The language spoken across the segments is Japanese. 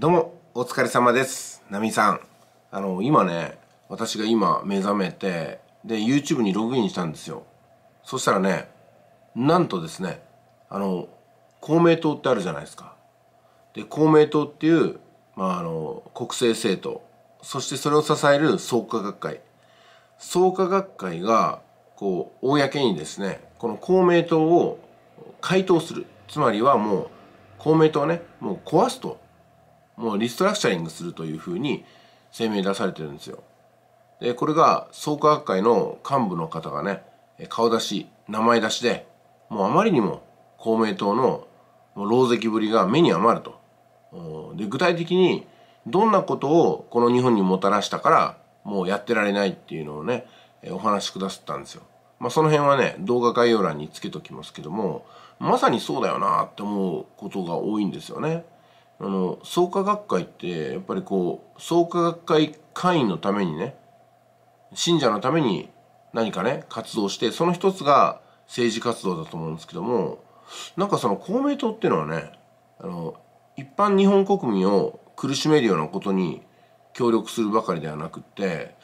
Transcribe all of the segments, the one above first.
どうも、お疲れ様です。ナミさん。あの、今ね、私が今目覚めて、で、YouTube にログインしたんですよ。そしたらね、なんとですね、あの、公明党ってあるじゃないですか。で、公明党っていう、まあ、あの、国政政党、そしてそれを支える創価学会。創価学会が、こう、公にですね、この公明党を回答する。つまりはもう、公明党ね、もう壊すと。もうリストラクチャリングするというふうに声明出されてるんですよ。でこれが創価学会の幹部の方がね顔出し名前出しでもうあまりにも公明党の狼藉ぶりが目に余ると。で具体的にどんなことをこの日本にもたらしたからもうやってられないっていうのをねお話しくださったんですよ。まあ、その辺はね動画概要欄につけときますけどもまさにそうだよなって思うことが多いんですよね。あの創価学会ってやっぱりこう創価学会会員のためにね信者のために何かね活動してその一つが政治活動だと思うんですけどもなんかその公明党っていうのはねあの一般日本国民を苦しめるようなことに協力するばかりではなくって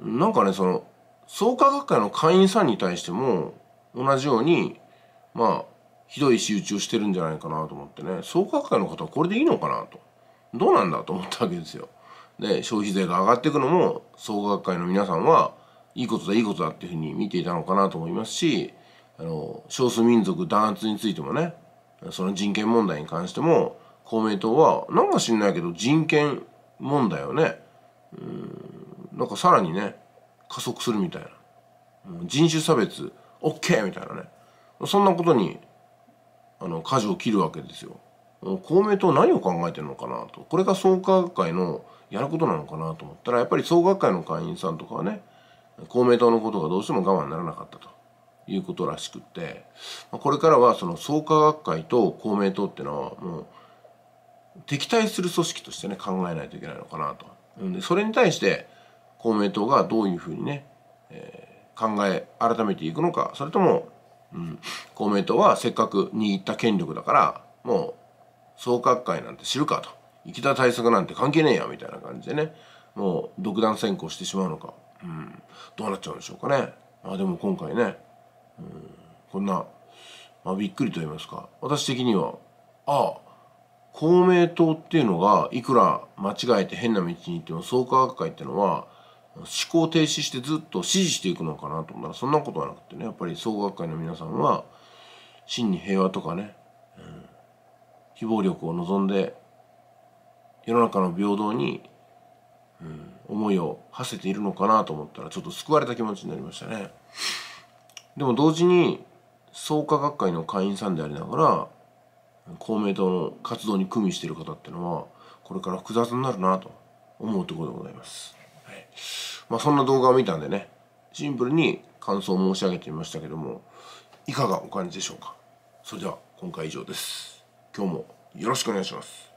なんかねその創価学会の会員さんに対しても同じようにまあひどい仕打ちをしてるんじゃないかなと思ってね創価会の方はこれでいいのかなとどうなんだと思ったわけですよ。で消費税が上がっていくのも総学会の皆さんはいいことだいいことだっていうふうに見ていたのかなと思いますしあの少数民族弾圧についてもねその人権問題に関しても公明党はなんか知んないけど人権問題をねうんなんかさらにね加速するみたいな人種差別 OK みたいなねそんなことにあの舵を切るわけですよ。公明党何を考えてるのかなとこれが創価学会のやることなのかなと思ったらやっぱり創価学会の会員さんとかはね公明党のことがどうしても我慢ならなかったということらしくってこれからはその創価学会と公明党っていうのはもう敵対する組織としてね考えないといけないのかなと。でそれに対して公明党がどういうふうにね、えー、考え改めていくのかそれともうん、公明党はせっかく握った権力だからもう総閣会なんて知るかと生田対策なんて関係ねえやみたいな感じでねもう独断専行してしまうのか、うん、どうなっちゃうんでしょうかね。まあ、でも今回ね、うん、こんな、まあ、びっくりと言いますか私的にはああ公明党っていうのがいくら間違えて変な道に行っても創価学会っていうのは思考停止してずっと支持していくのかなと思ったらそんなことはなくてねやっぱり総学会の皆さんは真に平和とかね、うん、非暴力を望んで世の中の平等に、うん、思いを馳せているのかなと思ったらちょっと救われた気持ちになりましたね。でも同時に創価学会の会員さんでありながら公明党の活動に組みしている方っていうのはこれから複雑になるなと思うところでございます。はいまあ、そんな動画を見たんでねシンプルに感想を申し上げてみましたけどもいかがお感じでしょうかそれでは今回以上です今日もよろしくお願いします